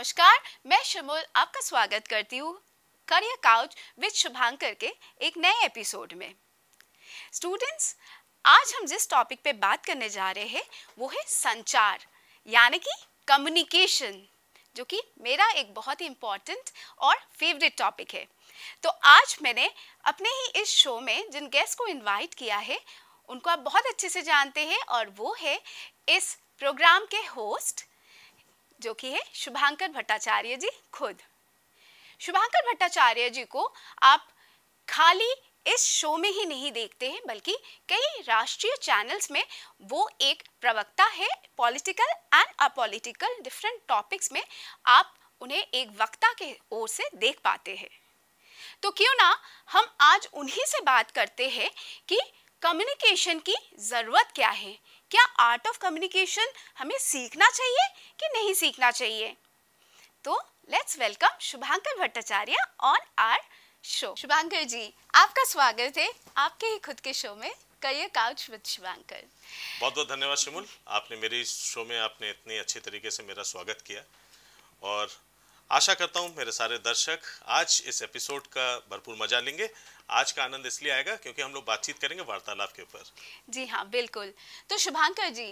नमस्कार मैं शमुल आपका स्वागत करती हूँ करियर काउच विद शुभांकर के एक नए एपिसोड में स्टूडेंट्स आज हम जिस टॉपिक पे बात करने जा रहे हैं वो है संचार यानी कि कम्युनिकेशन जो कि मेरा एक बहुत ही इम्पॉर्टेंट और फेवरेट टॉपिक है तो आज मैंने अपने ही इस शो में जिन गेस्ट को इनवाइट किया है उनको आप बहुत अच्छे से जानते हैं और वो है इस प्रोग्राम के होस्ट जो कि है शुभांकर भट्टाचार्य जी खुद शुभांकर भट्टाचार्य जी को आप खाली इस शो में ही नहीं देखते हैं बल्कि कई राष्ट्रीय चैनल्स में वो एक प्रवक्ता है political and apolitical different topics में आप उन्हें एक वक्ता के ओर से देख पाते हैं तो क्यों ना हम आज उन्हीं से बात करते हैं कि कम्युनिकेशन की ज़रूरत क्या है क्या आर्ट ऑफ कम्युनिकेशन हमें सीखना चाहिए कि नहीं सीखना चाहिए तो let's welcome Shubhankar Bhattacharya on our show Shubhankar ji आपका स्वागत है आपके ही खुद के शो में करियर काउच विद शुभांकर बहुत बहुत धन्यवाद शिमुल आपने मेरे शो में आपने इतने अच्छे तरीके से मेरा स्वागत किया और आशा करता हूँ मेरे सारे दर्शक आज इस एपिसोड का भरपूर मजा लेंगे आज का आनंद इसलिए आएगा क्योंकि हम लोग बातचीत करेंगे वार्तालाप के ऊपर जी हाँ बिल्कुल तो शुभांकर जी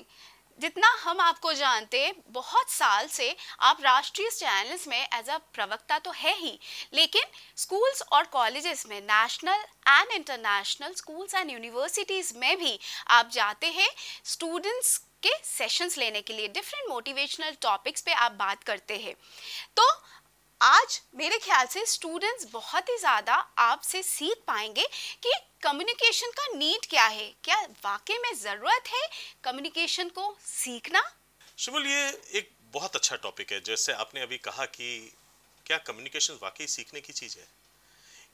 जितना हम आपको जानते बहुत साल से आप राष्ट्रीय चैनल्स में एज अ प्रवक्ता तो है ही लेकिन स्कूल्स और कॉलेजेस में national and international schools and universities में भी आप जाते हैं स्टूडेंट्स के सेशंस लेने के लिए डिफरेंट मोटिवेशनल टॉपिक्स पे आप बात करते हैं तो आज मेरे ख्याल से स्टूडेंट्स बहुत ही ज़्यादा आपसे सीख पाएंगे कि कम्युनिकेशन का नीड क्या है क्या वाकई में ज़रूरत है कम्युनिकेशन को सीखना शिमुल ये एक बहुत अच्छा टॉपिक है जैसे आपने अभी कहा कि क्या कम्युनिकेशन वाकई सीखने की चीज़ है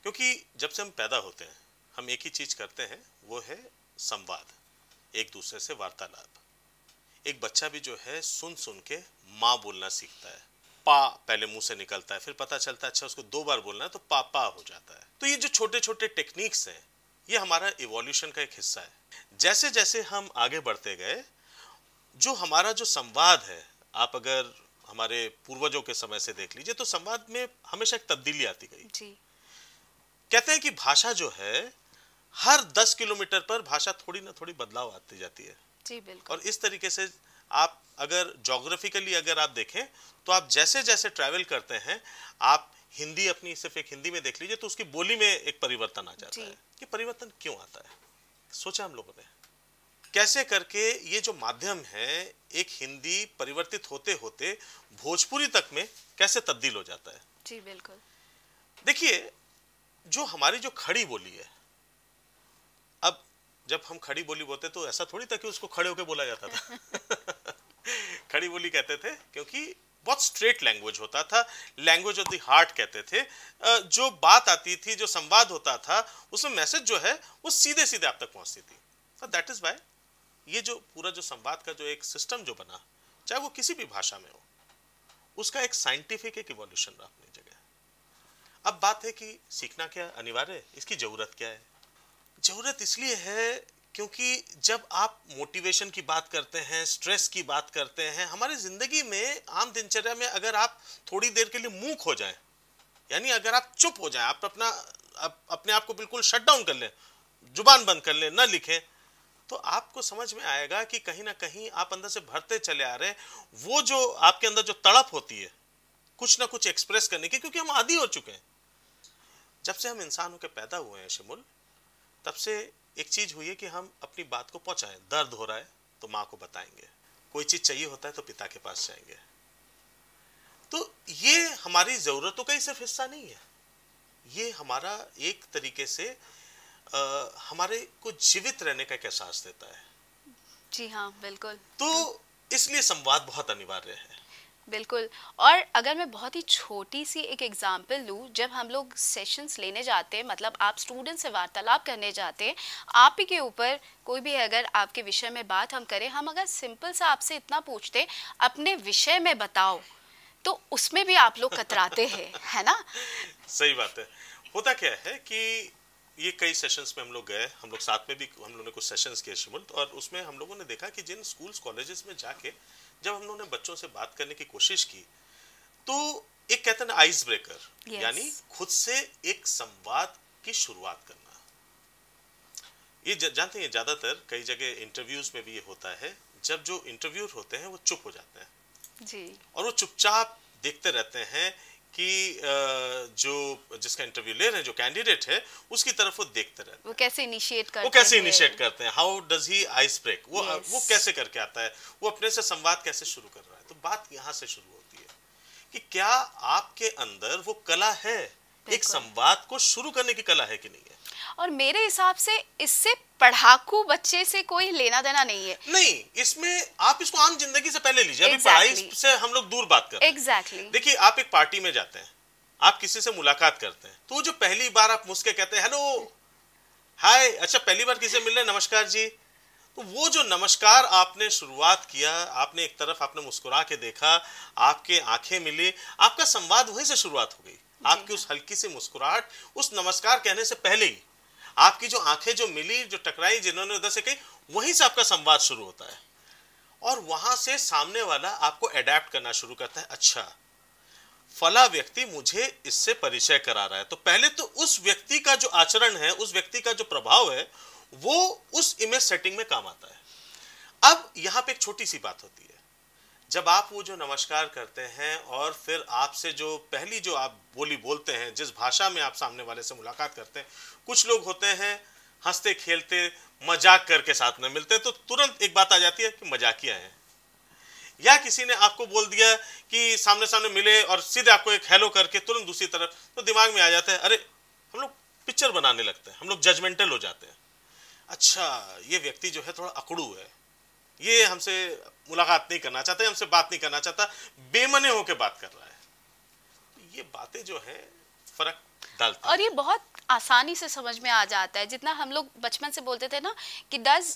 क्योंकि जब से हम पैदा होते हैं हम एक ही चीज़ करते हैं वो है संवाद एक दूसरे से वार्तालाप एक बच्चा भी जो है सुन सुन के माँ बोलना सीखता है पा पहले मुंह से निकलता है फिर पता चलता है अच्छा उसको दो बार बोलना है तो पापा हो जाता है तो ये जो छोटे छोटे टेक्निक्स हैं ये हमारा इवोल्यूशन का एक हिस्सा है जैसे जैसे हम आगे बढ़ते गए जो हमारा जो संवाद है आप अगर हमारे पूर्वजों के समय से देख लीजिए तो संवाद में हमेशा एक तब्दीली आती गई जी। कहते हैं कि भाषा जो है हर दस किलोमीटर पर भाषा थोड़ी ना थोड़ी बदलाव आती जाती है जी बिल्कुल और इस तरीके से आप अगर जोग्राफिकली अगर आप देखें तो आप जैसे जैसे ट्रैवल करते हैं आप हिंदी अपनी सिर्फ एक हिंदी में देख लीजिए तो उसकी बोली में एक परिवर्तन आ जाता है कि परिवर्तन क्यों आता है सोचा हम लोगों ने कैसे करके ये जो माध्यम है एक हिंदी परिवर्तित होते होते भोजपुरी तक में कैसे तब्दील हो जाता है जी बिल्कुल देखिए जो हमारी जो खड़ी बोली है जब हम खड़ी बोली बोलते तो ऐसा थोड़ी था कि उसको खड़े होकर बोला जाता था खड़ी बोली कहते थे क्योंकि बहुत स्ट्रेट लैंग्वेज होता था लैंग्वेज ऑफ द हार्ट कहते थे जो बात आती थी जो संवाद होता था उसमें मैसेज जो है वो सीधे सीधे आप तक पहुंचती थी दैट इज वाई ये जो पूरा जो संवाद का जो एक सिस्टम जो बना चाहे वो किसी भी भाषा में हो उसका एक साइंटिफिक एक इवोल्यूशन रहा अपनी जगह अब बात है कि सीखना क्या अनिवार्य है इसकी जरूरत क्या है ज़रूरत इसलिए है क्योंकि जब आप मोटिवेशन की बात करते हैं स्ट्रेस की बात करते हैं हमारी ज़िंदगी में आम दिनचर्या में अगर आप थोड़ी देर के लिए मूक हो जाए यानी अगर आप चुप हो जाए आप अपना आप, अपने आप को बिल्कुल शट डाउन कर लें जुबान बंद कर लें ना लिखें तो आपको समझ में आएगा कि कहीं ना कहीं आप अंदर से भरते चले आ रहे वो जो आपके अंदर जो तड़प होती है कुछ ना कुछ एक्सप्रेस करने की क्योंकि हम आदि हो चुके हैं जब से हम इंसान होकर पैदा हुए हैं शिमुल तब से एक चीज़ हुई है कि हम अपनी बात को पहुंचाएं दर्द हो रहा है तो माँ को बताएंगे कोई चीज़ चाहिए होता है तो पिता के पास जाएंगे तो ये हमारी ज़रूरतों का ही सिर्फ हिस्सा नहीं है ये हमारा एक तरीके से आ, हमारे को जीवित रहने का एहसास देता है जी हाँ बिल्कुल तो इसलिए संवाद बहुत अनिवार्य है बिल्कुल और अगर मैं बहुत ही छोटी सी एक एग्जांपल लूँ जब हम लोग सेशंस लेने जाते हैं मतलब आप स्टूडेंट से वार्तालाप करने जाते हैं आप ही के ऊपर कोई भी अगर आपके विषय में बात हम करें हम अगर सिंपल सा आपसे इतना पूछते अपने विषय में बताओ तो उसमें भी आप लोग कतराते हैं है ना सही बात है होता क्या है कि ये कई सेशंस में हम लोग गए हम लोग साथ में भी हम लोगों ने कुछ सेशंस किए शिमुल और उसमें हम लोगों ने देखा कि जिन स्कूल्स कॉलेजेस में जाके जब हम लोगों ने बच्चों से बात करने की कोशिश की तो एक कहते हैं आइस ब्रेकर yes. यानी खुद से एक संवाद की शुरुआत करना ये ज, जानते हैं ज्यादातर कई जगह इंटरव्यूज में भी ये होता है जब जो इंटरव्यूर होते हैं वो चुप हो जाते हैं जी और वो चुपचाप देखते रहते हैं कि जो जिसका इंटरव्यू ले रहे हैं जो कैंडिडेट है उसकी तरफ वो देखते रहते हैं वो कैसे इनिशिएट करते हैं वो कैसे इनिशिएट करते हैं how does he ice break वो yes. वो कैसे करके आता है वो अपने से संवाद कैसे शुरू कर रहा है तो बात यहाँ से शुरू होती है कि क्या आपके अंदर वो कला है एक संवाद को शुरू करने की कला है कि नहीं है और मेरे हिसाब से इससे पढ़ाकू बच्चे से कोई लेना देना नहीं है नहीं इसमें आप इसको आम जिंदगी से पहले लीजिए अभी पढ़ाई से हम लोग दूर बात करते एग्जैक्टली exactly. देखिए आप एक पार्टी में जाते हैं आप किसी से मुलाकात करते हैं तो जो पहली बार आप मुस्के कहते हैं हेलो हाय अच्छा पहली बार किसी से मिल रहे नमस्कार जी तो वो जो नमस्कार आपने शुरुआत किया आपने एक तरफ आपने मुस्कुरा के देखा आपके आंखें मिली आपका संवाद वहीं से शुरुआत हो गई आपकी उस हल्की सी मुस्कुराहट उस नमस्कार कहने से पहले ही आपकी जो आंखें जो मिली जो टकराई जिन्होंने उधर से कही वहीं से आपका संवाद शुरू होता है और वहां से सामने वाला आपको एडेप्ट करना शुरू करता है अच्छा फला व्यक्ति मुझे इससे परिचय करा रहा है तो पहले तो उस व्यक्ति का जो आचरण है उस व्यक्ति का जो प्रभाव है वो उस इमेज सेटिंग में काम आता है अब यहां पे एक छोटी सी बात होती है जब आप वो जो नमस्कार करते हैं और फिर आपसे जो पहली जो आप बोली बोलते हैं जिस भाषा में आप सामने वाले से मुलाकात करते हैं कुछ लोग होते हैं हंसते खेलते मजाक करके साथ में मिलते हैं तो तुरंत एक बात आ जाती है कि मजाकिया है या किसी ने आपको बोल दिया कि सामने सामने मिले और सीधे आपको एक हेलो करके तुरंत दूसरी तरफ तो दिमाग में आ जाता है अरे हम लोग पिक्चर बनाने लगते हैं हम लोग जजमेंटल हो जाते हैं अच्छा ये व्यक्ति जो है थोड़ा अकड़ू है ये हमसे मुलाकात नहीं करना चाहता हमसे बात नहीं करना चाहता बेमने होकर बात कर रहा है तो ये बातें जो है फर्क डालती और ये बहुत आसानी से समझ में आ जाता है जितना हम लोग बचपन से बोलते थे ना कि डज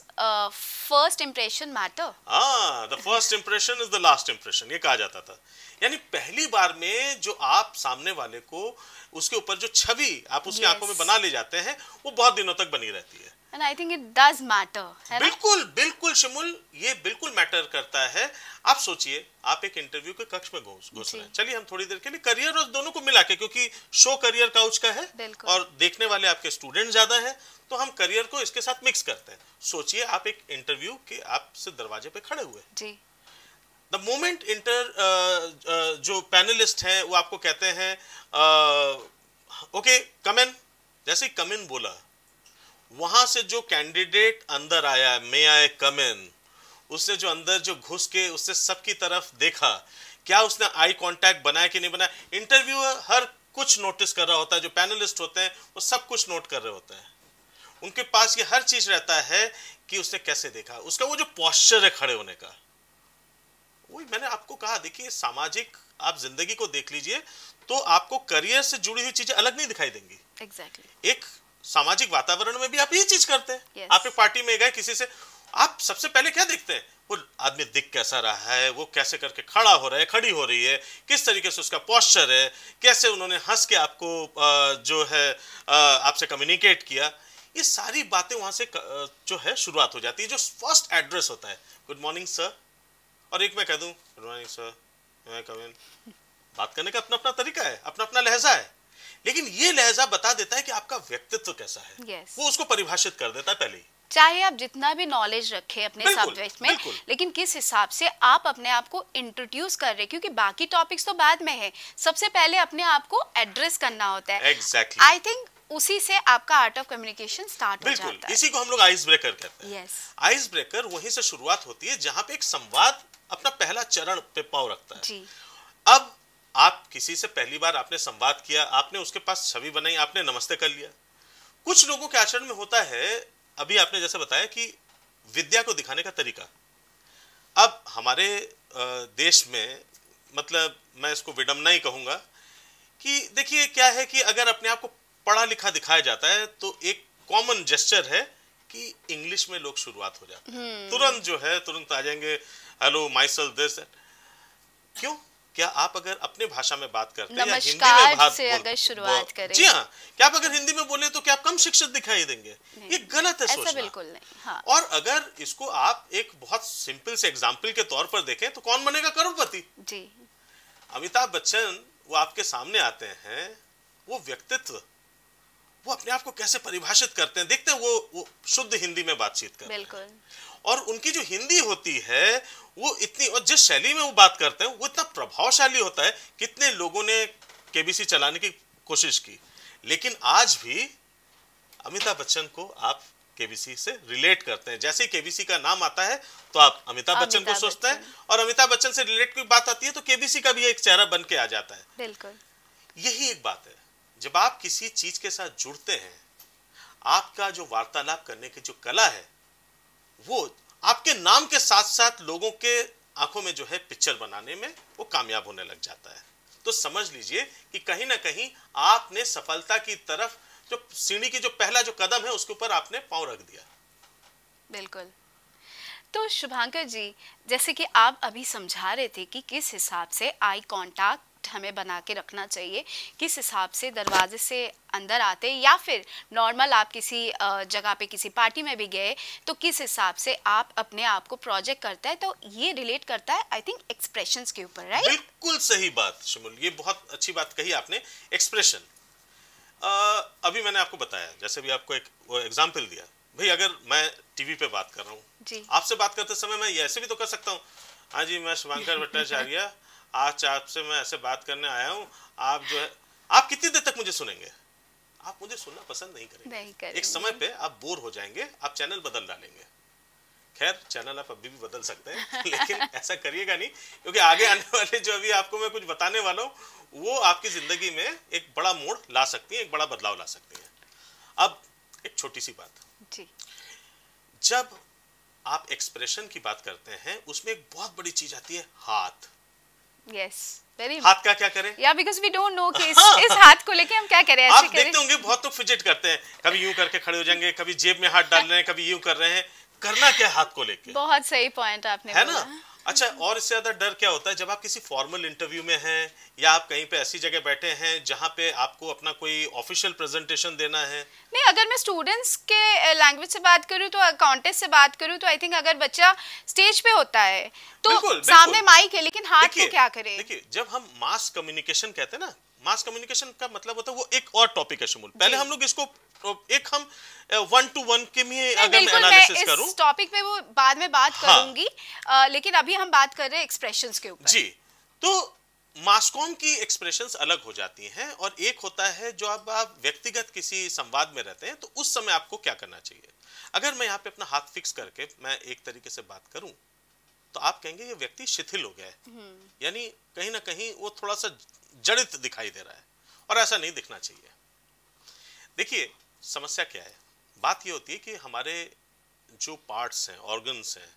फर्स्ट इम्प्रेशन मैटर हाँ the first impression is the last impression ये कहा जाता था यानी पहली बार में जो आप सामने वाले को उसके ऊपर जो छवि आप उसकी yes. आंखों में बना ले जाते हैं वो बहुत दिनों तक बनी रहती है and I think it does matter बिल्कुल बिल्कुल शिमुल ये बिल्कुल मैटर करता है आप सोचिए आप एक इंटरव्यू के कक्ष में घुस घुस रहे हैं चलिए हम थोड़ी देर के लिए करियर और दोनों को मिला के क्योंकि शो करियर काउच का है और देखने वाले आपके स्टूडेंट ज्यादा है तो हम करियर को इसके साथ मिक्स करते हैं सोचिए आप एक इंटरव्यू के आपसे दरवाजे पे खड़े हुए जी द मोमेंट इंटर जो पैनलिस्ट हैं वो आपको कहते हैं ओके uh, कमेन जैसे कमेन बोला वहां से जो कैंडिडेट अंदर आया मे आई कम इन उसने जो अंदर जो घुस के उसने सबकी तरफ देखा क्या उसने आई कांटेक्ट बनाया कि नहीं बनाया इंटरव्यू हर कुछ नोटिस कर रहा होता है जो पैनलिस्ट होते हैं वो सब कुछ नोट कर रहे होते हैं उनके पास ये हर चीज रहता है कि उसने कैसे देखा उसका वो जो पॉस्चर है खड़े होने का वो मैंने आपको कहा देखिए सामाजिक आप जिंदगी को देख लीजिए तो आपको करियर से जुड़ी हुई चीजें अलग नहीं दिखाई देंगी एग्जैक्टली exactly. एक सामाजिक वातावरण में भी आप ये चीज करते हैं yes. आप एक पार्टी में गए किसी से आप सबसे पहले क्या देखते हैं वो आदमी दिख कैसा रहा है वो कैसे करके खड़ा हो रहा है खड़ी हो रही है किस तरीके से उसका पॉस्चर है कैसे उन्होंने हंस के आपको जो है आपसे कम्युनिकेट किया ये सारी बातें वहां से जो है शुरुआत हो जाती है जो फर्स्ट एड्रेस होता है गुड मॉर्निंग सर और एक मैं कह दू गुड मॉर्निंग सर मैं कविन बात करने का अपना अपना तरीका है अपना अपना लहजा है लेकिन ये लहजा बता देता है कि आपका व्यक्तित्व कैसा है yes. वो उसको परिभाषित कर देता है पहले चाहे आप जितना भी नॉलेज रखें अपने सब्जेक्ट में लेकिन किस हिसाब से आप अपने आप को इंट्रोड्यूस कर रहे क्योंकि बाकी टॉपिक्स तो बाद में है सबसे पहले अपने आप को एड्रेस करना होता है एग्जैक्टली आई थिंक उसी से आपका आर्ट ऑफ कम्युनिकेशन स्टार्ट हो जाता है इसी को हम लोग आइस ब्रेकर कहते हैं yes. आइस ब्रेकर वहीं से शुरुआत होती है जहाँ पे एक संवाद अपना पहला चरण पे पाव रखता है जी। अब आप किसी से पहली बार आपने संवाद किया आपने उसके पास छवि बनाई आपने नमस्ते कर लिया कुछ लोगों के आचरण में होता है अभी आपने जैसे बताया कि विद्या को दिखाने का तरीका अब हमारे देश में मतलब मैं इसको विडम्बना ही कहूंगा कि देखिए क्या है कि अगर अपने आप को पढ़ा लिखा दिखाया जाता है तो एक कॉमन जेस्चर है कि इंग्लिश में लोग शुरुआत हो जाते हैं हम्म। तुरंत जो है तुरंत आ जाएंगे हेलो माइसल दिस क्यों क्या आप अगर अपने भाषा में बात करते हैं या हिंदी में बात से अगर शुरुआत करें जी हाँ क्या आप अगर हिंदी में बोले तो क्या आप कम शिक्षित दिखाई देंगे ये गलत है ऐसा सोचना बिल्कुल नहीं हाँ। और अगर इसको आप एक बहुत सिंपल से एग्जाम्पल के तौर पर देखें तो कौन बनेगा करोड़पति जी अमिताभ बच्चन वो आपके सामने आते हैं वो व्यक्तित्व वो अपने आप को कैसे परिभाषित करते हैं देखते हैं वो, वो शुद्ध हिंदी में बातचीत कर बिल्कुल और उनकी जो हिंदी होती है वो इतनी और जिस शैली में वो बात करते हैं वो इतना प्रभावशाली होता है कितने लोगों ने केबीसी चलाने की कोशिश की लेकिन आज भी अमिताभ बच्चन को आप केबीसी से रिलेट करते हैं जैसे ही केबीसी का नाम आता है तो आप अमिताभ बच्चन को सोचते हैं और अमिताभ बच्चन से रिलेट कोई बात आती है तो केबीसी का भी एक चेहरा बन के आ जाता है बिल्कुल यही एक बात है जब आप किसी चीज के साथ जुड़ते हैं आपका जो वार्तालाप करने की जो कला है वो आपके नाम के साथ साथ लोगों के आंखों में जो है पिक्चर बनाने में वो कामयाब होने लग जाता है तो समझ लीजिए कि कहीं ना कहीं आपने सफलता की तरफ जो सीढ़ी की जो पहला जो कदम है उसके ऊपर आपने पाँव रख दिया बिल्कुल तो शुभांकर जी जैसे कि आप अभी समझा रहे थे कि किस हिसाब से आई कांटेक्ट हमें बना के रखना चाहिए किस हिसाब से दरवाजे से अंदर आते या फिर नॉर्मल आप किसी जगह पे किसी पार्टी में भी गए तो किस हिसाब से आप अपने आप को प्रोजेक्ट तो करता है तो ये रिलेट करता है आई थिंक एक्सप्रेशन के ऊपर राइट बिल्कुल सही बात शिमुल ये बहुत अच्छी बात कही आपने एक्सप्रेशन Uh, अभी मैंने आपको बताया जैसे भी आपको एक एग्जाम्पल दिया भाई अगर मैं टीवी पे बात कर रहा हूँ आपसे बात करते समय मैं ऐसे भी तो कर सकता हूँ हाँ जी मैं शुभांकर भट्टाचार्य आज आपसे मैं ऐसे बात करने आया हूँ आप जो है आप कितनी देर तक मुझे सुनेंगे आप मुझे सुनना पसंद नहीं करेंगे नहीं करेंगे। एक समय पे आप बोर हो जाएंगे आप चैनल बदल डालेंगे खैर चैनल आप अभी भी बदल सकते हैं लेकिन ऐसा करिएगा नहीं क्योंकि आगे आने वाले जो अभी आपको मैं कुछ बताने वाला हूँ वो आपकी जिंदगी में एक बड़ा मोड़ ला सकती है एक बड़ा बदलाव ला सकती है अब एक छोटी सी बात जी जब आप एक्सप्रेशन की बात करते हैं उसमें एक बहुत बड़ी चीज आती है हाथ yes हाथ का क्या करें या बिकॉज वी डोंट नो कि हाँ। इस हाथ को लेके हम क्या करें ऐसे आप देखते होंगे बहुत तो फिजिट करते हैं कभी यूं करके खड़े हो जाएंगे कभी जेब में हाथ डाल रहे हैं कभी यूं कर रहे हैं करना क्या हाथ को लेके बहुत सही पॉइंट आपने है ना अच्छा और इससे ज़्यादा डर क्या होता है जब आप किसी फॉर्मल इंटरव्यू में हैं या आप कहीं पे ऐसी जगह बैठे हैं जहाँ पे आपको अपना कोई ऑफिशियल प्रेजेंटेशन देना है नहीं अगर मैं स्टूडेंट्स के लैंग्वेज से बात करूँ तो अकाउंटेंट से बात करूँ तो आई थिंक अगर बच्चा स्टेज पे होता है तो बिल्कुल, बिल्कुल। सामने माइक है लेकिन हाथ को तो क्या करे देखिए जब हम मास कम्युनिकेशन कहते हैं ना मास कम्युनिकेशन का मतलब होता है वो एक और टॉपिक है शिमुल पहले हम लोग इसको एक हम वन टू वन के में अगर मैं एनालिसिस करूं टॉपिक पे वो बाद में बात हाँ, करूंगी आ, लेकिन अभी हम बात कर रहे हैं एक्सप्रेशंस के ऊपर जी तो मास्कॉम की एक्सप्रेशंस अलग हो जाती हैं और एक होता है जो अब आप व्यक्तिगत किसी संवाद में रहते हैं तो उस समय आपको क्या करना चाहिए अगर मैं यहाँ पे अपना हाथ फिक्स करके मैं एक तरीके से बात करूं तो आप कहेंगे ये व्यक्ति शिथिल हो गया है हम्म। यानी कहीं ना कहीं वो थोड़ा सा जड़ित दिखाई दे रहा है और ऐसा नहीं दिखना चाहिए देखिए समस्या क्या है बात ये होती है कि हमारे जो पार्ट्स हैं ऑर्गन्स हैं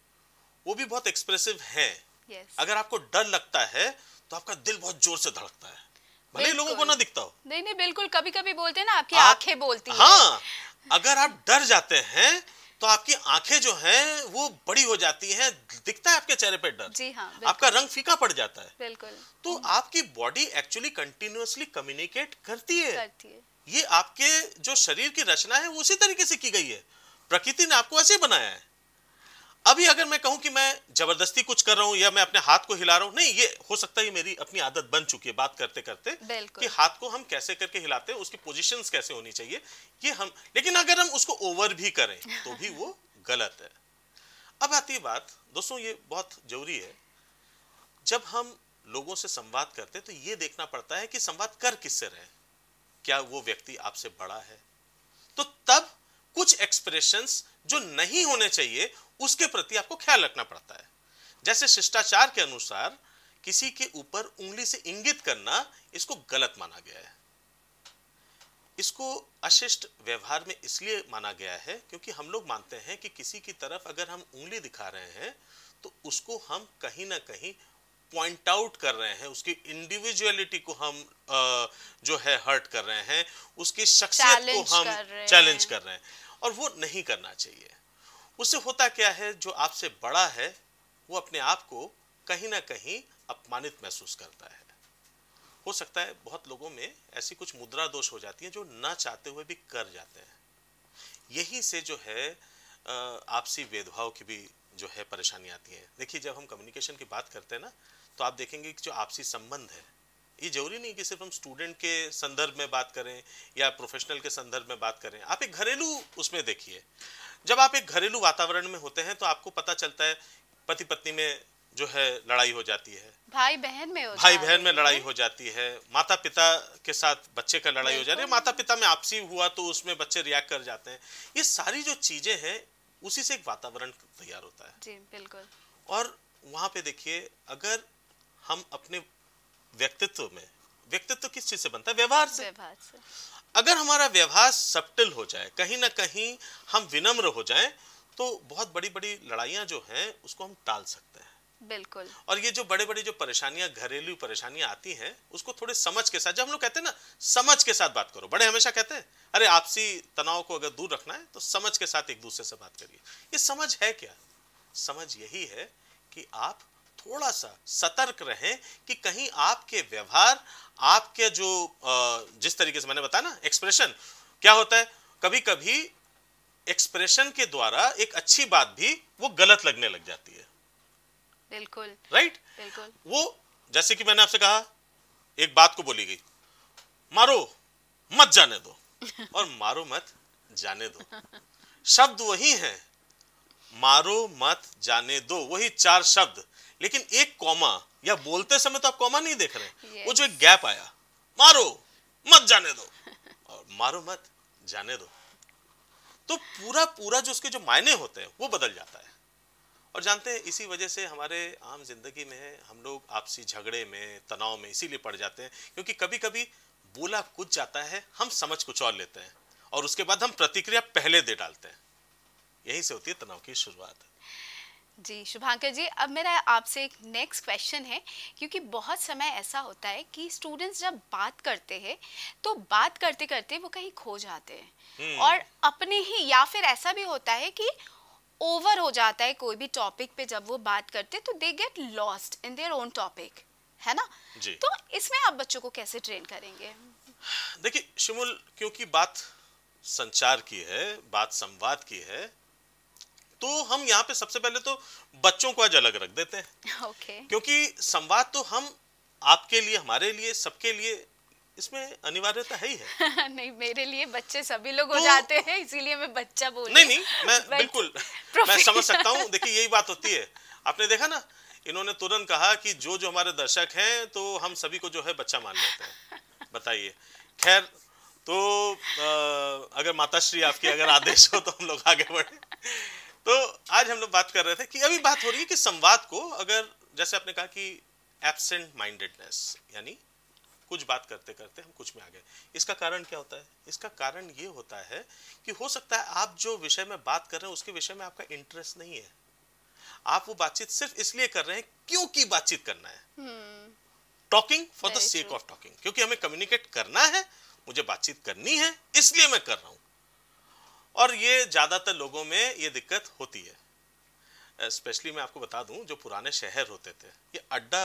वो भी बहुत एक्सप्रेसिव हैं yes. अगर आपको डर लगता है तो आपका दिल बहुत जोर से धड़कता है भले लोगों को ना दिखता हो नहीं नहीं बिल्कुल कभी कभी बोलते हैं ना आपकी आंखें बोलती हाँ है। अगर आप डर जाते हैं तो आपकी आंखें जो हैं वो बड़ी हो जाती हैं दिखता है आपके चेहरे पे डर जी हाँ, आपका रंग फीका पड़ जाता है बिल्कुल तो आपकी बॉडी एक्चुअली कंटिन्यूसली कम्युनिकेट करती है करती है ये आपके जो शरीर की रचना है वो उसी तरीके से की गई है प्रकृति ने आपको ऐसे बनाया है अभी अगर मैं कहूं कि मैं जबरदस्ती कुछ कर रहा हूं या मैं अपने हाथ को हिला रहा हूं नहीं ये हो सकता है मेरी अपनी आदत बन चुकी है बात करते करते कि हाथ को हम कैसे करके हिलाते हैं उसकी पोजीशंस कैसे होनी चाहिए ये हम लेकिन अगर हम उसको ओवर भी करें तो भी वो गलत है अब आती है बात दोस्तों ये बहुत जरूरी है जब हम लोगों से संवाद करते हैं तो ये देखना पड़ता है कि संवाद कर किससे रहे क्या वो व्यक्ति आपसे बड़ा है तो तब कुछ एक्सप्रेशंस जो नहीं होने चाहिए उसके प्रति आपको ख्याल रखना पड़ता है जैसे शिष्टाचार के अनुसार किसी के ऊपर उंगली से इंगित करना इसको गलत माना गया है इसको अशिष्ट व्यवहार में इसलिए माना गया है क्योंकि हम लोग मानते हैं कि किसी की तरफ अगर हम उंगली दिखा रहे हैं तो उसको हम कहीं ना कहीं पॉइंट आउट कर रहे हैं उसकी इंडिविजुअलिटी को हम आ, जो है हर्ट कर रहे हैं उसकी शख्सियत को हम चैलेंज कर रहे हैं और वो नहीं करना चाहिए उससे होता क्या है जो आपसे बड़ा है वो अपने आप को कहीं ना कहीं अपमानित महसूस करता है हो सकता है बहुत लोगों में ऐसी कुछ मुद्रा दोष हो जाती है जो ना चाहते हुए भी कर जाते हैं यही से जो है आपसी भेदभाव की भी जो है परेशानी आती है देखिए जब हम कम्युनिकेशन की बात करते हैं ना तो आप देखेंगे कि जो आपसी संबंध है ये जरूरी नहीं कि सिर्फ हम स्टूडेंट के संदर्भ में बात करें या प्रोफेशनल के संदर्भ में बात करें आप एक घरेलू उसमें देखिए जब आप एक घरेलू वातावरण में होते हैं तो आपको पता चलता है पति पत्नी में जो है लड़ाई हो जाती है भाई बहन में हो भाई बहन में लड़ाई हो जाती है माता पिता के साथ बच्चे का लड़ाई हो जाती है माता पिता में आपसी हुआ तो उसमें बच्चे रिएक्ट कर जाते हैं ये सारी जो चीजें हैं उसी से एक वातावरण तैयार होता है जी बिल्कुल और वहाँ पे देखिए अगर हम अपने व्यक्तित्व में व्यक्तित्व किस चीज से बनता है व्यवहार से व्यवहार से अगर हमारा व्यवहार सप्टिल हो जाए कहीं ना कहीं हम विनम्र हो जाए तो बहुत बड़ी बड़ी लड़ाइयाँ जो हैं उसको हम टाल सकते हैं बिल्कुल और ये जो बड़े बड़े जो परेशानियां घरेलू परेशानियां आती हैं उसको थोड़े समझ के साथ जब हम लोग कहते हैं ना समझ के साथ बात करो बड़े हमेशा कहते हैं अरे आपसी तनाव को अगर दूर रखना है तो समझ के साथ एक दूसरे से बात करिए ये समझ है क्या समझ यही है कि आप थोड़ा सा सतर्क रहें कि कहीं आपके व्यवहार आपके जो जिस तरीके से मैंने बताया ना एक्सप्रेशन क्या होता है कभी कभी एक्सप्रेशन के द्वारा एक अच्छी बात भी वो गलत लगने लग जाती है बिल्कुल राइट right? बिल्कुल वो जैसे कि मैंने आपसे कहा एक बात को बोली गई मारो मत जाने दो और मारो मत जाने दो शब्द वही है मारो मत जाने दो वही चार शब्द लेकिन एक कॉमा या बोलते समय तो आप कॉमा नहीं देख रहे वो जो एक गैप आया मारो मत जाने दो और मारो मत जाने दो तो पूरा पूरा जो उसके जो मायने होते हैं वो बदल जाता है और जानते हैं इसी वजह से हमारे आम जिंदगी में हम लोग आपसी झगड़े में तनाव में इसीलिए पड़ जाते हैं क्योंकि कभी कभी बोला कुछ जाता है हम समझ कुछ और लेते हैं और उसके बाद हम प्रतिक्रिया पहले दे डालते हैं यहीं से होती है तनाव की शुरुआत जी शुभांकर जी अब मेरा आपसे एक नेक्स्ट क्वेश्चन है क्योंकि बहुत समय ऐसा होता है कि स्टूडेंट्स जब बात करते हैं तो बात करते करते वो कहीं खो जाते हैं हम्म। और अपने ही या फिर ऐसा भी होता है कि ओवर हो जाता है कोई भी टॉपिक पे जब वो बात करते तो they get lost in their own topic है ना जी. तो इसमें आप बच्चों को कैसे ट्रेन करेंगे देखिए शिमुल क्योंकि बात संचार की है बात संवाद की है तो हम यहाँ पे सबसे पहले तो बच्चों को आज अलग रख देते हैं okay. क्योंकि संवाद तो हम आपके लिए हमारे लिए सबके लिए इसमें अनिवार्यता है ही है नहीं मेरे लिए बच्चे सभी लोग तो, हो जाते हैं इसीलिए मैं बच्चा बोल नहीं नहीं मैं बिल्कुल मैं समझ सकता हूँ देखिए यही बात होती है आपने देखा ना इन्होंने तुरंत कहा कि जो जो हमारे दर्शक हैं तो हम सभी को जो है बच्चा मान लेते हैं बताइए खैर तो आ, अगर माताश्री आपकी अगर आदेश हो तो हम लोग आगे बढ़े तो आज हम लोग बात कर रहे थे कि अभी बात हो रही है कि संवाद को अगर जैसे आपने कहा कि एबसेंट माइंडेडनेस यानी कुछ बात करते करते हम कुछ में आ गए इसका कारण क्या होता है इसका कारण ये होता है कि हो सकता है आप जो विषय में बात कर रहे हैं उसके विषय में आपका इंटरेस्ट नहीं है आप वो बातचीत सिर्फ इसलिए कर रहे हैं क्योंकि बातचीत करना है talking for the sake of talking क्योंकि हमें कम्युनिकेट करना है मुझे बातचीत करनी है इसलिए मैं कर रहा हूँ और ये ज़्यादातर लोगों में ये दिक्कत होती है स्पेशली मैं आपको बता दूं जो पुराने शहर होते थे ये अड्डा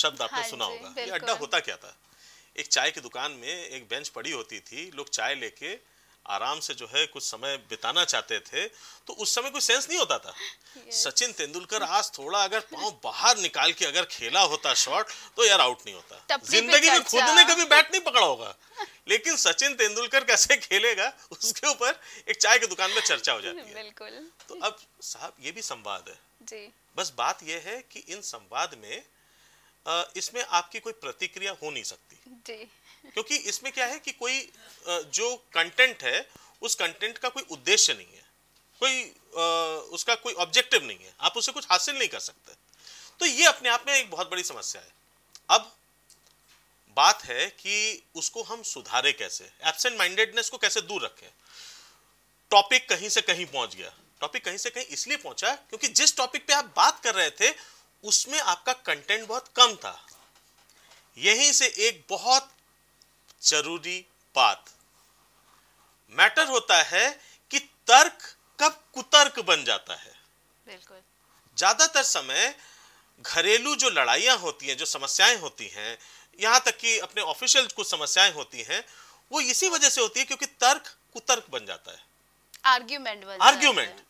शब्द आपने हाँ सुना होगा ये अड्डा होता क्या था एक चाय की दुकान में एक बेंच पड़ी होती थी लोग चाय लेके आराम से जो है कुछ समय बिताना चाहते थे तो उस समय कोई सेंस नहीं होता था सचिन तेंदुलकर आज थोड़ा अगर पांव बाहर निकाल के अगर खेला होता शॉट तो यार आउट नहीं होता जिंदगी में खुद ने कभी बैट नहीं पकड़ा होगा लेकिन सचिन तेंदुलकर कैसे खेलेगा उसके ऊपर एक चाय की दुकान में चर्चा हो जाती है बिल्कुल तो अब साहब ये भी संवाद है जी बस बात यह है कि इन संवाद में इसमें आपकी कोई प्रतिक्रिया हो नहीं सकती जी क्योंकि इसमें क्या है कि कोई जो कंटेंट है उस कंटेंट का कोई उद्देश्य नहीं है कोई उसका कोई ऑब्जेक्टिव नहीं है आप उसे कुछ हासिल नहीं कर सकते तो ये अपने आप में एक बहुत बड़ी समस्या है अब बात है कि उसको हम सुधारे कैसे एबसेंट माइंडेडनेस को कैसे दूर रखें टॉपिक कहीं से कहीं पहुंच गया टॉपिक कहीं से कहीं इसलिए पहुंचा क्योंकि जिस टॉपिक पे आप बात कर रहे थे उसमें आपका कंटेंट बहुत कम था यहीं से एक बहुत जरूरी बात मैटर होता है कि तर्क कब कुतर्क बन जाता है बिल्कुल ज्यादातर समय घरेलू जो लड़ाइयां होती हैं जो समस्याएं होती हैं यहां तक कि अपने ऑफिशियल कुछ समस्याएं होती हैं वो इसी वजह से होती है क्योंकि तर्क कुतर्क बन जाता है आर्ग्यूमेंट आर्ग्यूमेंट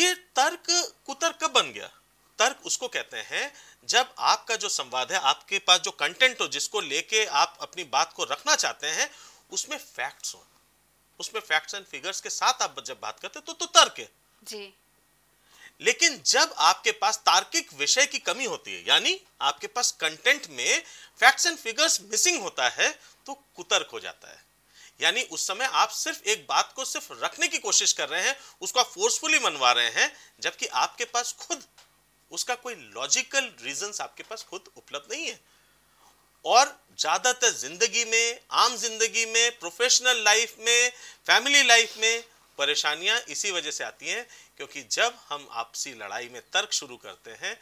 ये तर्क कुतर्क कब बन गया तर्क उसको कहते हैं जब आपका जो संवाद है आपके पास जो कंटेंट हो जिसको लेके आप अपनी बात को रखना चाहते हैं उसमें फैक्ट्स हो उसमें फैक्ट्स एंड फिगर्स के साथ आप जब बात करते तो तो तर्क है जी लेकिन जब आपके पास तार्किक विषय की कमी होती है यानी आपके पास कंटेंट में फैक्ट्स एंड फिगर्स मिसिंग होता है तो कुतर्क हो जाता है यानी उस समय आप सिर्फ एक बात को सिर्फ रखने की कोशिश कर रहे हैं उसको आप फोर्सफुली मनवा रहे हैं जबकि आपके पास खुद उसका कोई लॉजिकल रीजन आपके पास खुद उपलब्ध नहीं है और ज़्यादातर जिंदगी में आम जिंदगी में प्रोफेशनल लाइफ में फैमिली लाइफ में परेशानियां इसी वजह से आती हैं क्योंकि जब हम आपसी लड़ाई में तर्क शुरू करते हैं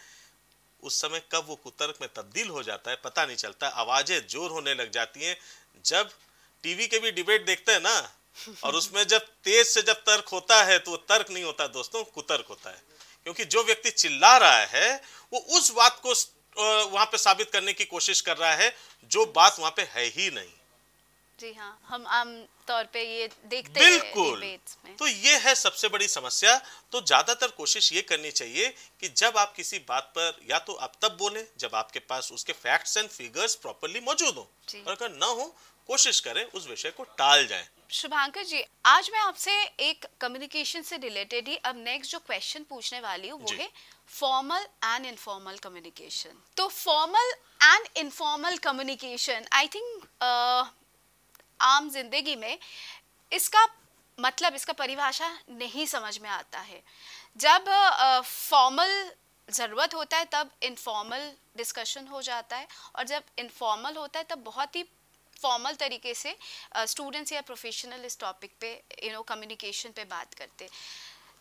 उस समय कब वो कुतर्क में तब्दील हो जाता है पता नहीं चलता आवाज़ें जोर होने लग जाती हैं जब टीवी के भी डिबेट देखते हैं ना और उसमें जब तेज से जब तर्क होता है तो वो तर्क नहीं होता दोस्तों कुतर्क होता है क्योंकि जो व्यक्ति चिल्ला रहा है वो उस बात को वहां पे साबित करने की कोशिश कर रहा है जो बात वहां पे है ही नहीं जी हाँ हम आम तौर पे ये देखते बिल्कुल में। तो ये है सबसे बड़ी समस्या तो ज्यादातर कोशिश ये करनी चाहिए कि जब आप किसी बात पर या तो आप तब बोले जब आपके पास उसके फैक्ट्स एंड फिगर्स प्रॉपरली मौजूद हो और अगर ना हो कोशिश करें उस विषय को टाल जाए शुभांकर जी आज मैं आपसे एक कम्युनिकेशन से रिलेटेड ही अब नेक्स्ट जो क्वेश्चन पूछने वाली हूँ वो है फॉर्मल एंड इनफॉर्मल कम्युनिकेशन तो formal and informal communication I think आम जिंदगी में इसका मतलब इसका परिभाषा नहीं समझ में आता है जब फॉर्मल uh, ज़रूरत होता है तब इनफॉर्मल डिस्कशन हो जाता है और जब इनफॉर्मल होता है तब बहुत ही फॉर्मल तरीके से स्टूडेंट्स uh, या प्रोफेशनल इस टॉपिक पे यू नो कम्युनिकेशन पे बात करते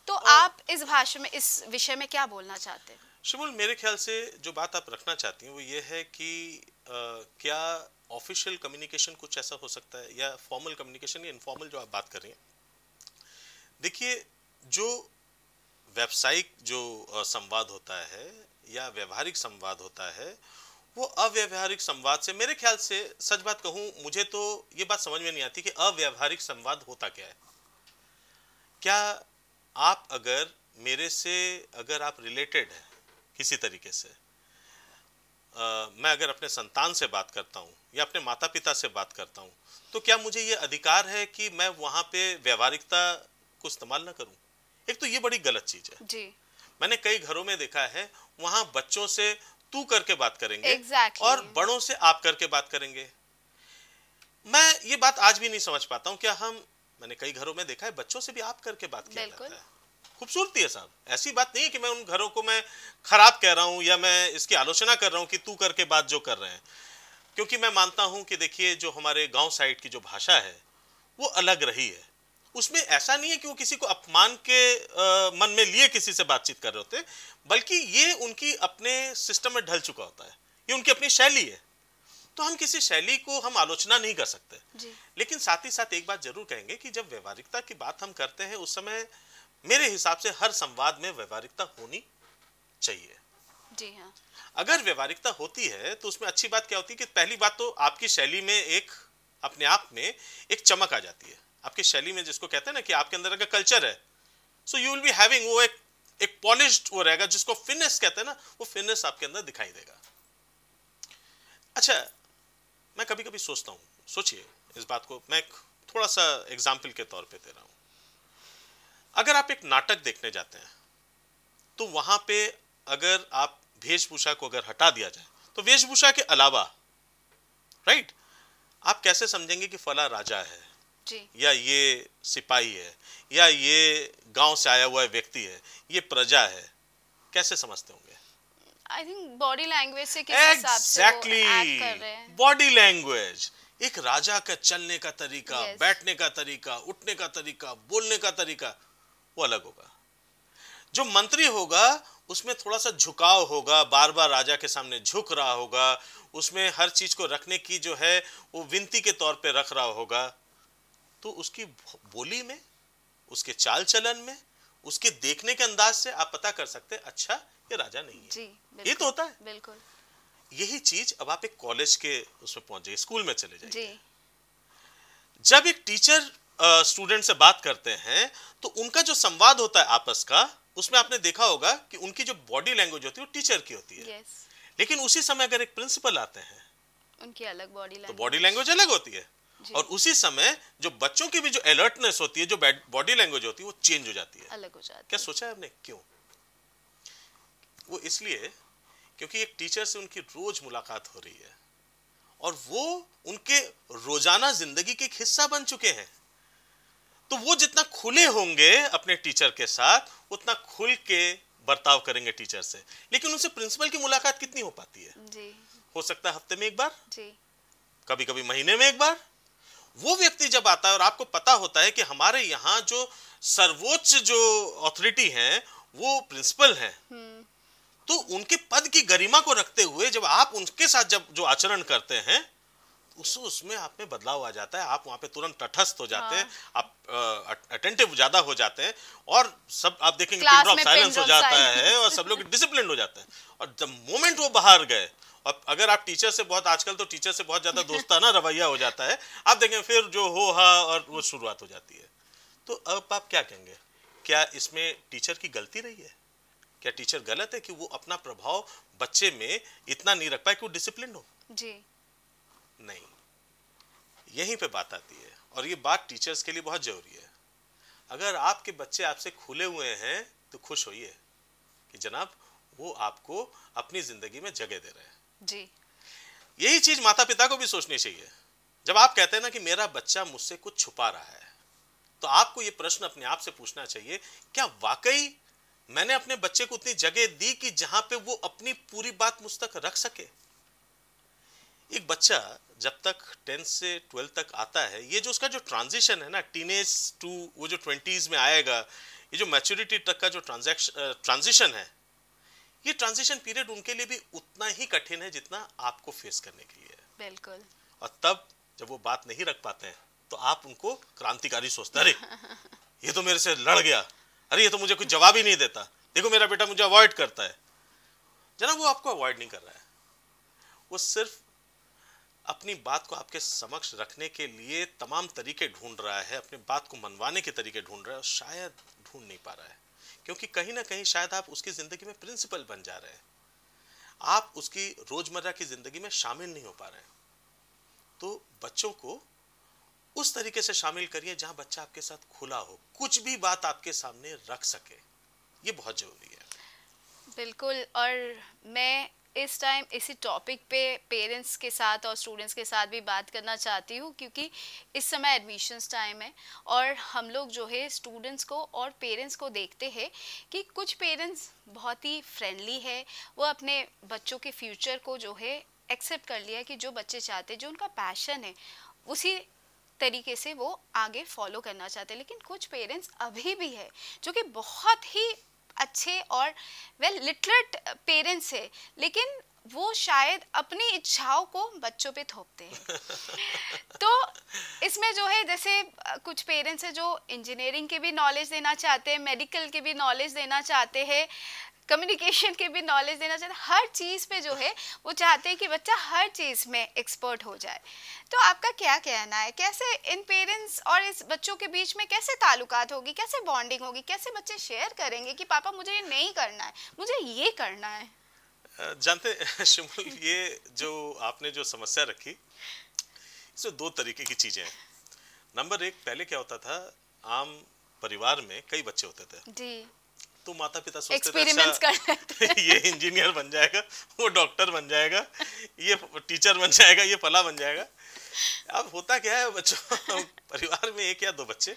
तो आप इस भाषा में इस विषय में क्या बोलना चाहते हैं शिमुल मेरे ख्याल से जो बात आप रखना चाहती हैं वो ये है कि आ, क्या ऑफिशियल कम्युनिकेशन कुछ ऐसा हो सकता है या फॉर्मल कम्युनिकेशन या इनफॉर्मल जो आप बात कर रही हैं देखिए जो व्यावसायिक जो संवाद होता है या व्यवहारिक संवाद होता है वो अव्यवहारिक संवाद से मेरे ख्याल से सच बात कहूं मुझे तो ये बात समझ में नहीं आती कि अव्यवहारिक संवाद होता क्या है क्या आप अगर मेरे से अगर आप रिलेटेड हैं किसी तरीके से आ, मैं अगर अपने संतान से बात करता हूँ या अपने माता पिता से बात करता हूँ तो क्या मुझे ये अधिकार है कि मैं वहाँ पे व्यवहारिकता को इस्तेमाल ना करूँ एक तो ये बड़ी गलत चीज़ है जी मैंने कई घरों में देखा है वहाँ बच्चों से तू करके बात करेंगे exactly. और बड़ों से आप करके बात करेंगे मैं ये बात आज भी नहीं समझ पाता हूँ क्या हम मैंने कई घरों में देखा है बच्चों से भी आप करके बात किया जाता है खूबसूरती है साहब ऐसी बात नहीं है कि मैं उन घरों को मैं खराब कह रहा हूँ या मैं इसकी आलोचना कर रहा हूँ कि तू करके बात जो कर रहे हैं क्योंकि मैं मानता हूँ कि देखिए जो हमारे गांव साइड की जो भाषा है वो अलग रही है उसमें ऐसा नहीं है कि वो किसी को अपमान के आ, मन में लिए किसी से बातचीत कर रहे होते बल्कि ये उनकी अपने सिस्टम में ढल चुका होता है ये उनकी अपनी शैली है तो हम किसी शैली को हम आलोचना नहीं कर सकते लेकिन साथ ही साथ एक बात जरूर कहेंगे कि जब व्यवहारिकता की बात हम करते हैं उस समय मेरे हिसाब से हर संवाद में व्यवहारिकता होनी चाहिए जी हाँ अगर व्यवहारिकता होती है तो उसमें अच्छी बात क्या होती है कि पहली बात तो आपकी शैली में एक अपने आप में एक चमक आ जाती है आपकी शैली में जिसको कहते हैं ना कि आपके अंदर अगर कल्चर है so you will be having वो एक एक पॉलिश वो रहेगा जिसको फिटनेस कहते हैं ना वो फिटनेस आपके अंदर दिखाई देगा अच्छा मैं कभी कभी सोचता हूँ सोचिए इस बात को मैं थोड़ा सा एग्जाम्पल के तौर पर दे रहा हूँ अगर आप एक नाटक देखने जाते हैं तो वहाँ पे अगर आप वेशभूषा को अगर हटा दिया जाए तो वेशभूषा के अलावा राइट आप कैसे समझेंगे कि फला राजा है जी या ये सिपाही है या ये गांव से आया हुआ व्यक्ति है ये प्रजा है कैसे समझते होंगे आई थिंक बॉडी लैंग्वेज से किस बॉडी लैंग्वेज एक राजा का चलने का तरीका yes. बैठने का तरीका उठने का तरीका बोलने का तरीका वो अलग होगा जो मंत्री होगा उसमें थोड़ा सा झुकाव होगा बार बार राजा के सामने झुक रहा होगा उसमें हर चीज को रखने की जो है वो विनती के तौर पे रख रहा होगा तो उसकी बोली में उसके चाल चलन में उसके देखने के अंदाज से आप पता कर सकते हैं अच्छा ये राजा नहीं है ये तो होता है बिल्कुल यही चीज अब आप एक कॉलेज के उसमें पहुंच जाइए स्कूल में चले जाइए जब एक टीचर स्टूडेंट से बात करते हैं तो उनका जो संवाद होता है आपस का उसमें आपने देखा होगा कि उनकी जो बॉडी लैंग्वेज होती है वो टीचर की होती है लेकिन उसी समय अगर एक प्रिंसिपल आते हैं उनकी अलग बॉडी लैंग्वेज तो बॉडी लैंग्वेज अलग होती है और उसी समय जो बच्चों की भी जो अलर्टनेस होती है जो बॉडी लैंग्वेज होती है वो चेंज हो जाती है अलग हो जाती क्या सोचा है आपने क्यों वो इसलिए क्योंकि एक टीचर से उनकी रोज मुलाकात हो रही है और वो उनके रोजाना जिंदगी के एक हिस्सा बन चुके हैं तो वो जितना खुले होंगे अपने टीचर के साथ उतना खुल के बर्ताव करेंगे टीचर से लेकिन उनसे प्रिंसिपल की मुलाकात कितनी हो पाती है जी। हो सकता है हफ्ते में एक बार जी। कभी कभी महीने में एक बार वो व्यक्ति जब आता है और आपको पता होता है कि हमारे यहाँ जो सर्वोच्च जो अथॉरिटी है वो प्रिंसिपल है हम्म। तो उनके पद की गरिमा को रखते हुए जब आप उनके साथ जब जो आचरण करते हैं उस उसमें आप में बदलाव आ जाता है आप वहां पे तुरंत तटस्थ हो जाते हैं हाँ। आप अटेंटिव ज्यादा हो जाते हैं और सब आप देखेंगे साइलेंस हो जाता है और सब लोग डिसिप्लिन हो जाते हैं और द मोमेंट वो बाहर गए अब अगर आप टीचर से बहुत आजकल तो टीचर से बहुत ज़्यादा दोस्ताना रवैया हो जाता है आप देखें फिर जो हो हा और वो शुरुआत हो जाती है तो अब आप क्या कहेंगे क्या इसमें टीचर की गलती रही है क्या टीचर गलत है कि वो अपना प्रभाव बच्चे में इतना नहीं रख पाए कि वो डिसिप्लिन हो जी नहीं यहीं पे बात आती है और ये बात टीचर्स के लिए बहुत जरूरी है अगर आपके बच्चे आपसे खुले हुए हैं तो खुश होइए कि जनाब वो आपको अपनी ज़िंदगी में जगह दे रहे हैं जी यही चीज माता पिता को भी सोचनी चाहिए जब आप कहते हैं ना कि मेरा बच्चा मुझसे कुछ छुपा रहा है तो आपको ये प्रश्न अपने आप से पूछना चाहिए क्या वाकई मैंने अपने बच्चे को उतनी जगह दी कि जहां पे वो अपनी पूरी बात मुझ तक रख सके एक बच्चा जब तक टेंथ से ट्वेल्थ तक आता है ये जो उसका जो ट्रांजिशन है ना टीनेज टू वो जो ट्वेंटीज में आएगा ये जो मैच्योरिटी तक का जो ट्रांजेक्शन ट्रांजिशन है ये ट्रांजिशन पीरियड उनके लिए भी उतना ही कठिन है जितना आपको फेस करने के लिए बिल्कुल और तब जब वो बात नहीं रख पाते हैं तो आप उनको क्रांतिकारी सोचते अरे ये तो मेरे से लड़ गया अरे ये तो मुझे कुछ जवाब ही नहीं देता देखो मेरा बेटा मुझे अवॉइड करता है जना वो आपको अवॉइड नहीं कर रहा है वो सिर्फ अपनी बात को आपके समक्ष रखने के लिए तमाम तरीके ढूंढ रहा है अपने बात को मनवाने के तरीके ढूंढ रहा है और शायद ढूंढ नहीं पा रहा है क्योंकि कहीं ना कहीं शायद आप उसकी ज़िंदगी में प्रिंसिपल बन जा रहे हैं आप उसकी रोज़मर्रा की ज़िंदगी में शामिल नहीं हो पा रहे हैं तो बच्चों को उस तरीके से शामिल करिए जहां बच्चा आपके साथ खुला हो कुछ भी बात आपके सामने रख सके ये बहुत ज़रूरी है बिल्कुल और मैं इस टाइम इसी टॉपिक पे पेरेंट्स के साथ और स्टूडेंट्स के साथ भी बात करना चाहती हूँ क्योंकि इस समय एडमिशन्स टाइम है और हम लोग जो है स्टूडेंट्स को और पेरेंट्स को देखते हैं कि कुछ पेरेंट्स बहुत ही फ्रेंडली है वो अपने बच्चों के फ्यूचर को जो है एक्सेप्ट कर लिया कि जो बच्चे चाहते जो उनका पैशन है उसी तरीके से वो आगे फॉलो करना चाहते हैं लेकिन कुछ पेरेंट्स अभी भी है जो कि बहुत ही अच्छे और वेल लिटरेट पेरेंट्स है लेकिन वो शायद अपनी इच्छाओं को बच्चों पे थोपते हैं तो इसमें जो है जैसे कुछ पेरेंट्स हैं जो इंजीनियरिंग के भी नॉलेज देना चाहते हैं मेडिकल के भी नॉलेज देना चाहते हैं कम्युनिकेशन के भी नॉलेज देना चाहते हैं हर चीज़ पे जो है वो चाहते हैं कि बच्चा हर चीज़ में एक्सपर्ट हो जाए तो आपका क्या कहना है कैसे इन पेरेंट्स और इस बच्चों के बीच में कैसे ताल्लुकात होगी कैसे बॉन्डिंग होगी कैसे बच्चे शेयर करेंगे कि पापा मुझे ये नहीं करना है मुझे ये करना है जानते शिमल ये जो आपने जो समस्या रखी इसमें दो तरीके की चीज़ें हैं नंबर एक पहले क्या होता था आम परिवार में कई बच्चे होते थे जी तो माता पिता सोचते थे अच्छा तो ये इंजीनियर बन जाएगा वो डॉक्टर बन जाएगा ये टीचर बन जाएगा ये फला बन जाएगा अब होता क्या है बच्चों परिवार में एक या दो बच्चे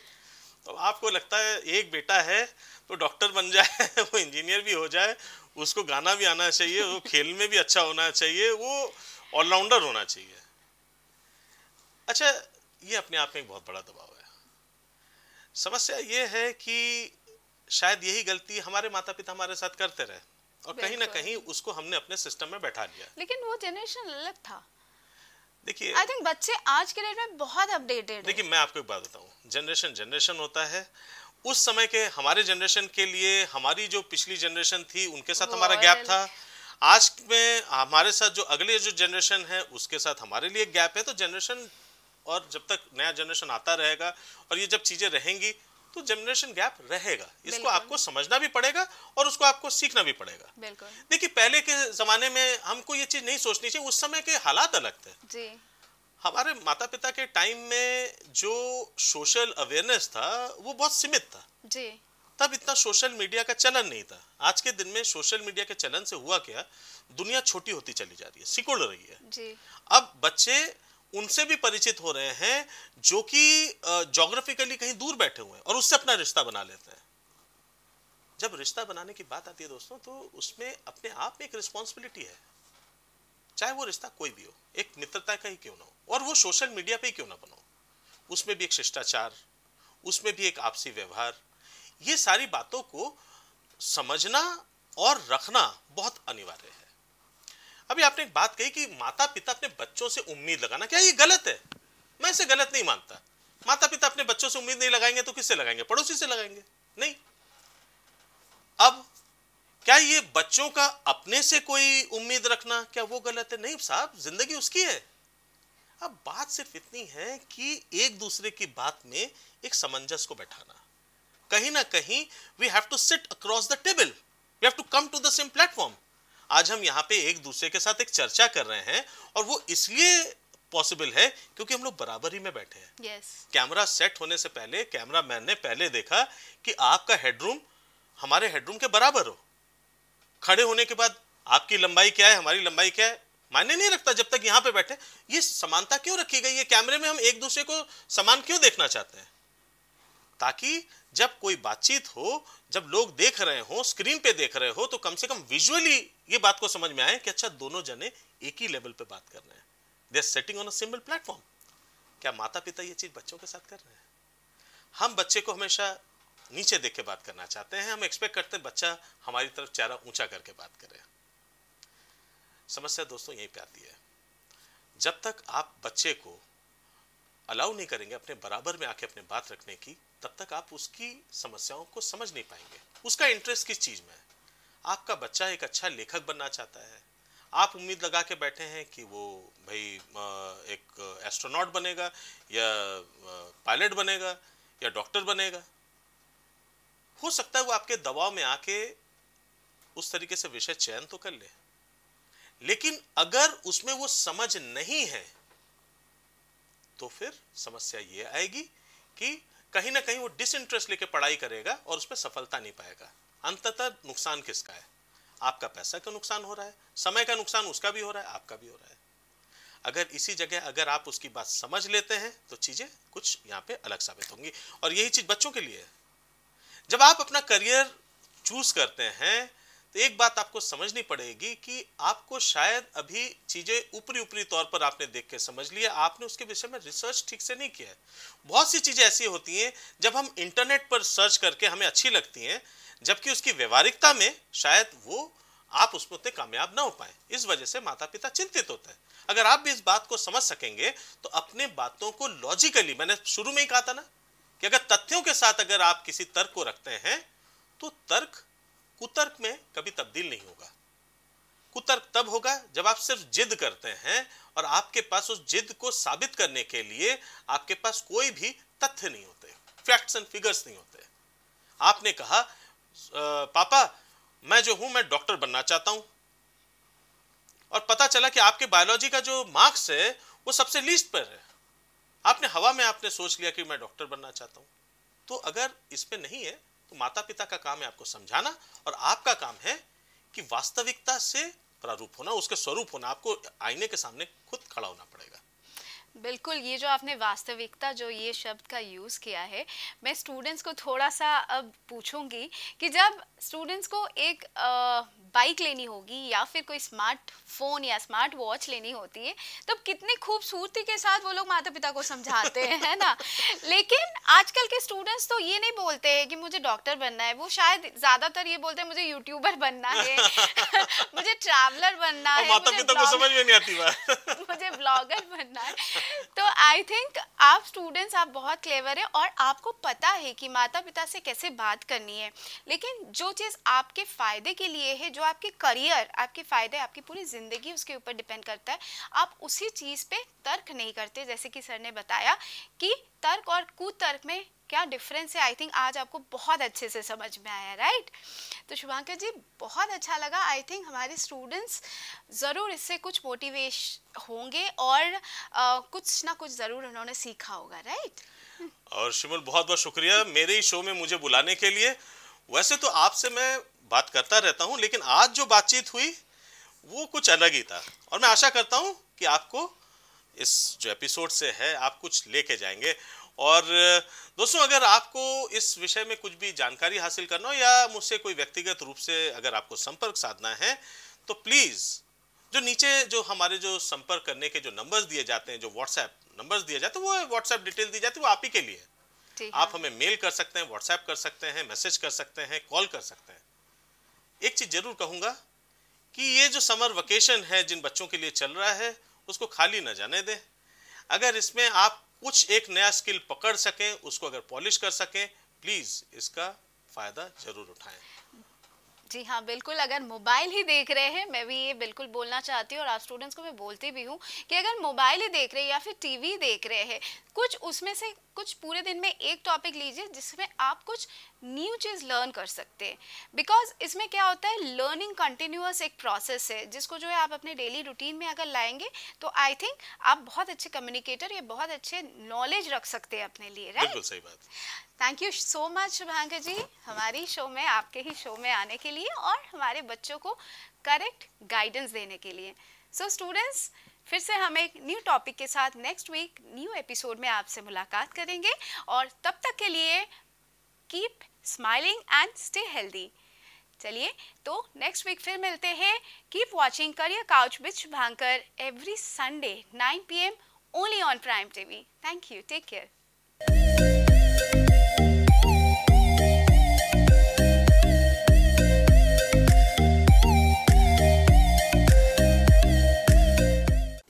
तो आपको लगता है एक बेटा है तो डॉक्टर बन जाए वो इंजीनियर भी हो जाए उसको गाना भी आना चाहिए वो खेल में भी अच्छा होना चाहिए वो ऑलराउंडर होना चाहिए अच्छा ये अपने आप में एक बहुत बड़ा दबाव है समस्या ये है कि शायद यही गलती हमारे माता पिता हमारे साथ करते रहे और कहीं ना कहीं उसको हमने अपने सिस्टम में बैठा लिया लेकिन वो जनरेशन अलग था देखिए आई थिंक बच्चे आज के डेट में बहुत अपडेटेड देखिए मैं आपको एक बात बताऊं जनरेशन जनरेशन होता है उस समय के हमारे जनरेशन के लिए हमारी जो पिछली जनरेशन थी उनके साथ हमारा गैप था आज में हमारे साथ जो अगले जो जनरेशन है उसके साथ हमारे लिए गैप है तो जनरेशन और जब तक नया जनरेशन आता रहेगा और ये जब चीज़ें रहेंगी तो जनरेशन गैप रहेगा इसको आपको समझना भी पड़ेगा और उसको आपको सीखना भी पड़ेगा देखिए पहले के जमाने में हमको ये चीज नहीं सोचनी चाहिए उस समय के हालात अलग थे हमारे माता पिता के टाइम में जो सोशल अवेयरनेस था वो बहुत सीमित था जी तब इतना सोशल मीडिया का चलन नहीं था आज के दिन में सोशल मीडिया के चलन से हुआ क्या दुनिया छोटी होती चली जा रही है सिकुड़ रही है जी अब बच्चे उनसे भी परिचित हो रहे हैं जो कि जोग्राफिकली कहीं दूर बैठे हुए हैं और उससे अपना रिश्ता बना लेते हैं जब रिश्ता बनाने की बात आती है दोस्तों तो उसमें अपने आप में एक रिस्पॉन्सिबिलिटी है चाहे वो रिश्ता कोई भी हो एक मित्रता का ही क्यों ना हो और वो सोशल मीडिया पे ही क्यों ना बनो उसमें भी एक शिष्टाचार उसमें भी एक आपसी व्यवहार ये सारी बातों को समझना और रखना बहुत अनिवार्य है अभी आपने एक बात कही कि माता पिता अपने बच्चों से उम्मीद लगाना क्या ये गलत है मैं इसे गलत नहीं मानता माता पिता अपने बच्चों से उम्मीद नहीं लगाएंगे तो किससे लगाएंगे पड़ोसी से लगाएंगे नहीं अब क्या ये बच्चों का अपने से कोई उम्मीद रखना क्या वो गलत है नहीं साहब जिंदगी उसकी है अब बात सिर्फ इतनी है कि एक दूसरे की बात में एक समंजस को बैठाना कहीं ना कहीं we have to sit across the table we have to come to the same platform आज हम यहाँ पे एक दूसरे के साथ एक चर्चा कर रहे हैं और वो इसलिए पॉसिबल है क्योंकि हम लोग बराबर ही में बैठे हैं yes. कैमरा सेट होने से पहले कैमरा मैन ने पहले देखा कि आपका हेडरूम हमारे हेडरूम के बराबर हो खड़े होने के बाद आपकी लंबाई क्या है हमारी लंबाई क्या है मायने नहीं रखता जब तक यहाँ पे बैठे ये समानता क्यों रखी गई है कैमरे में हम एक दूसरे को समान क्यों देखना चाहते हैं ताकि जब कोई बातचीत हो जब लोग देख रहे हो स्क्रीन पे देख रहे हो तो कम से कम विजुअली ये बात को समझ में आए कि अच्छा दोनों जने एक ही लेवल पे बात कर रहे हैं they are setting on a single platform क्या माता पिता ये चीज बच्चों के साथ कर रहे हैं हम बच्चे को हमेशा नीचे देख के बात करना चाहते हैं हम एक्सपेक्ट करते हैं बच्चा हमारी तरफ चेहरा ऊंचा करके बात करे समस्या दोस्तों यहीं पे आती है जब तक आप बच्चे को अलाउ नहीं करेंगे अपने बराबर में आके अपने बात रखने की तब तक आप उसकी समस्याओं को समझ नहीं पाएंगे उसका इंटरेस्ट किस चीज़ में है आपका बच्चा एक अच्छा लेखक बनना चाहता है आप उम्मीद लगा के बैठे हैं कि वो भाई एक एस्ट्रोनॉट बनेगा या पायलट बनेगा या डॉक्टर बनेगा हो सकता है वो आपके दबाव में आके उस तरीके से विषय चयन तो कर ले लेकिन अगर उसमें वो समझ नहीं है तो फिर समस्या ये आएगी कि कहीं ना कहीं वो डिसइंटरेस्ट लेके पढ़ाई करेगा और उस पर सफलता नहीं पाएगा अंततः नुकसान किसका है आपका पैसा का नुकसान हो रहा है समय का नुकसान उसका भी हो रहा है आपका भी हो रहा है अगर इसी जगह अगर आप उसकी बात समझ लेते हैं तो चीज़ें कुछ यहाँ पे अलग साबित होंगी और यही चीज़ बच्चों के लिए है जब आप अपना करियर चूज करते हैं तो एक बात आपको समझनी पड़ेगी कि आपको शायद अभी चीज़ें ऊपरी ऊपरी तौर पर आपने देख के समझ लिया आपने उसके विषय में रिसर्च ठीक से नहीं किया है बहुत सी चीज़ें ऐसी होती हैं जब हम इंटरनेट पर सर्च करके हमें अच्छी लगती हैं जबकि उसकी व्यवहारिकता में शायद वो आप उसमें उतने कामयाब ना हो पाए इस वजह से माता पिता चिंतित होते हैं अगर आप भी इस बात को समझ सकेंगे तो अपने बातों को लॉजिकली मैंने शुरू में ही कहा था ना कि अगर तथ्यों के साथ अगर आप किसी तर्क को रखते हैं तो तर्क कुतर्क में कभी तब्दील नहीं होगा कुतर्क तब होगा जब आप सिर्फ जिद करते हैं और आपके पास उस जिद को साबित करने के लिए आपके पास कोई भी तथ्य नहीं होते फैक्ट्स एंड फिगर्स नहीं होते आपने कहा पापा मैं जो हूं मैं डॉक्टर बनना चाहता हूं और पता चला कि आपके बायोलॉजी का जो मार्क्स है वो सबसे लीस्ट पर है आपने हवा में आपने सोच लिया कि मैं डॉक्टर बनना चाहता हूं तो अगर इसमें नहीं है तो माता पिता का काम है आपको समझाना और आपका काम है कि वास्तविकता से प्रारूप होना उसके स्वरूप होना आपको आईने के सामने खुद खड़ा होना पड़ेगा बिल्कुल ये जो आपने वास्तविकता जो ये शब्द का यूज़ किया है मैं स्टूडेंट्स को थोड़ा सा अब पूछूंगी कि जब स्टूडेंट्स को एक आ, बाइक लेनी होगी या फिर कोई स्मार्ट फ़ोन या स्मार्ट वॉच लेनी होती है तब तो कितनी खूबसूरती के साथ वो लोग माता पिता को समझाते हैं है ना लेकिन आजकल के स्टूडेंट्स तो ये नहीं बोलते हैं कि मुझे डॉक्टर बनना है वो शायद ज़्यादातर ये बोलते हैं मुझे यूट्यूबर बनना है मुझे ट्रैवलर बनना है माता पिता को समझ में नहीं आती मुझे ब्लॉगर बनना है तो आई थिंक आप स्टूडेंट्स आप बहुत क्लेवर है और आपको पता है कि माता पिता से कैसे बात करनी है लेकिन जो चीज़ आपके फ़ायदे के लिए है जो आपके करियर आपके फ़ायदे आपकी पूरी ज़िंदगी उसके ऊपर डिपेंड करता है आप उसी चीज़ पे तर्क नहीं करते जैसे कि सर ने बताया कि तर्क और कुतर्क में क्या डिफरेंस है आई थिंक आज आपको बहुत अच्छे से समझ में आया राइट तो शुभांकर जी बहुत अच्छा लगा आई थिंक हमारे स्टूडेंट्स ज़रूर इससे कुछ मोटिवेश होंगे और आ, कुछ ना कुछ ज़रूर उन्होंने सीखा होगा राइट और शिमल बहुत बहुत शुक्रिया मेरे ही शो में मुझे बुलाने के लिए वैसे तो आपसे मैं बात करता रहता हूँ लेकिन आज जो बातचीत हुई वो कुछ अलग ही था और मैं आशा करता हूँ कि आपको इस जो एपिसोड से है आप कुछ लेके जाएंगे और दोस्तों अगर आपको इस विषय में कुछ भी जानकारी हासिल करना हो या मुझसे कोई व्यक्तिगत रूप से अगर आपको संपर्क साधना है तो प्लीज़ जो नीचे जो हमारे जो संपर्क करने के जो नंबर्स दिए जाते हैं जो व्हाट्सएप नंबर्स दिए जाते हैं वो व्हाट्सएप डिटेल दी जाती है वो आप ही के लिए आप हमें मेल कर सकते हैं व्हाट्सएप कर सकते हैं मैसेज कर सकते हैं कॉल कर सकते हैं एक चीज़ ज़रूर कहूंगा कि ये जो समर वकेशन है जिन बच्चों के लिए चल रहा है उसको खाली ना जाने दें अगर इसमें आप कुछ एक नया स्किल पकड़ सकें उसको अगर पॉलिश कर सकें प्लीज़ इसका फ़ायदा ज़रूर उठाएं जी हाँ बिल्कुल अगर मोबाइल ही देख रहे हैं मैं भी ये बिल्कुल बोलना चाहती हूँ और आप स्टूडेंट्स को मैं बोलती भी हूँ कि अगर मोबाइल ही देख रहे हैं या फिर टीवी देख रहे हैं कुछ उसमें से कुछ पूरे दिन में एक टॉपिक लीजिए जिसमें आप कुछ न्यू चीज़ लर्न कर सकते हैं बिकॉज इसमें क्या होता है लर्निंग कंटिन्यूस एक प्रोसेस है जिसको जो है आप अपने डेली रूटीन में अगर लाएंगे तो आई थिंक आप बहुत अच्छे कम्युनिकेटर या बहुत अच्छे नॉलेज रख सकते हैं अपने लिए राइट सही बात thank you so much Shubhankar ji हमारी शो में आपके ही शो में आने के लिए और हमारे बच्चों को करेक्ट गाइडेंस देने के लिए सो so, स्टूडेंट्स फिर से हम एक न्यू टॉपिक के साथ नेक्स्ट वीक न्यू एपिसोड में आपसे मुलाकात करेंगे और तब तक के लिए keep smiling and stay healthy चलिए तो नेक्स्ट वीक फिर मिलते हैं कीप वॉचिंग करियर काउच बिच भांकर every Sunday 9 PM only on Prime TV thank you take care